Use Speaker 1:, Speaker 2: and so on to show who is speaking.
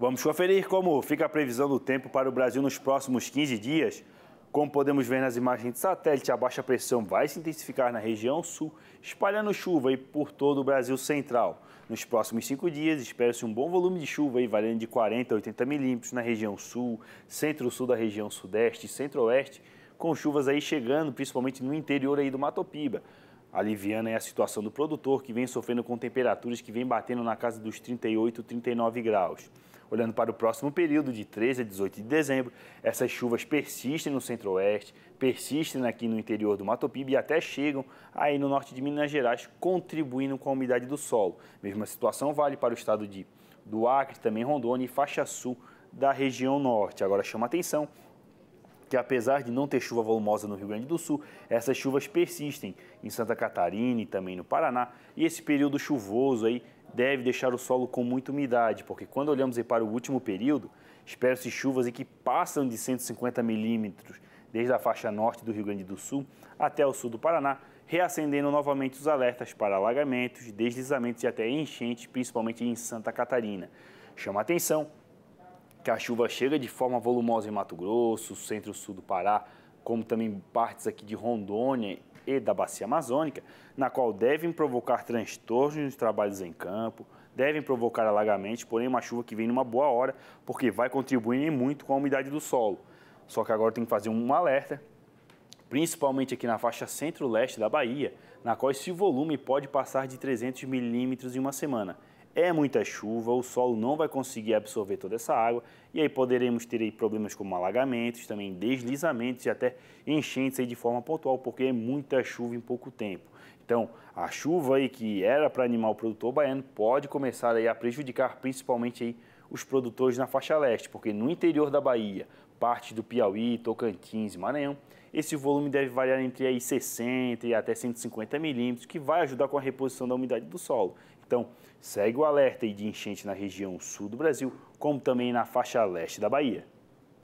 Speaker 1: Vamos conferir como fica a previsão do tempo para o Brasil nos próximos 15 dias. Como podemos ver nas imagens de satélite, a baixa pressão vai se intensificar na região sul, espalhando chuva e por todo o Brasil central. Nos próximos cinco dias, espera-se um bom volume de chuva, aí, variando de 40 a 80 milímetros na região sul, centro-sul da região sudeste e centro-oeste, com chuvas aí chegando, principalmente no interior aí do Mato Piba. Aliviando aí a situação do produtor, que vem sofrendo com temperaturas que vem batendo na casa dos 38, 39 graus. Olhando para o próximo período, de 13 a 18 de dezembro, essas chuvas persistem no centro-oeste, persistem aqui no interior do Mato Piba e até chegam aí no norte de Minas Gerais, contribuindo com a umidade do solo. Mesma situação vale para o estado de, do Acre, também Rondônia e faixa sul da região norte. Agora chama atenção que apesar de não ter chuva volumosa no Rio Grande do Sul, essas chuvas persistem em Santa Catarina e também no Paraná, e esse período chuvoso aí deve deixar o solo com muita umidade, porque quando olhamos para o último período, espera-se chuvas que passam de 150 milímetros desde a faixa norte do Rio Grande do Sul até o sul do Paraná, reacendendo novamente os alertas para alagamentos, deslizamentos e até enchentes, principalmente em Santa Catarina. Chama atenção que a chuva chega de forma volumosa em Mato Grosso, centro-sul do Pará, como também partes aqui de Rondônia e da Bacia Amazônica, na qual devem provocar transtornos nos trabalhos em campo, devem provocar alagamentos, porém é uma chuva que vem numa boa hora, porque vai contribuir muito com a umidade do solo. Só que agora tem que fazer um alerta, principalmente aqui na faixa centro-leste da Bahia, na qual esse volume pode passar de 300 milímetros em uma semana é muita chuva, o solo não vai conseguir absorver toda essa água e aí poderemos ter aí problemas como alagamentos, também deslizamentos e até enchentes aí de forma pontual, porque é muita chuva em pouco tempo. Então, a chuva aí que era para animar o produtor baiano pode começar aí a prejudicar principalmente aí os produtores na faixa leste, porque no interior da Bahia, parte do Piauí, Tocantins e Maranhão, esse volume deve variar entre aí 60 e até 150 milímetros, que vai ajudar com a reposição da umidade do solo. Então, segue o alerta de enchente na região sul do Brasil, como também na faixa leste da Bahia.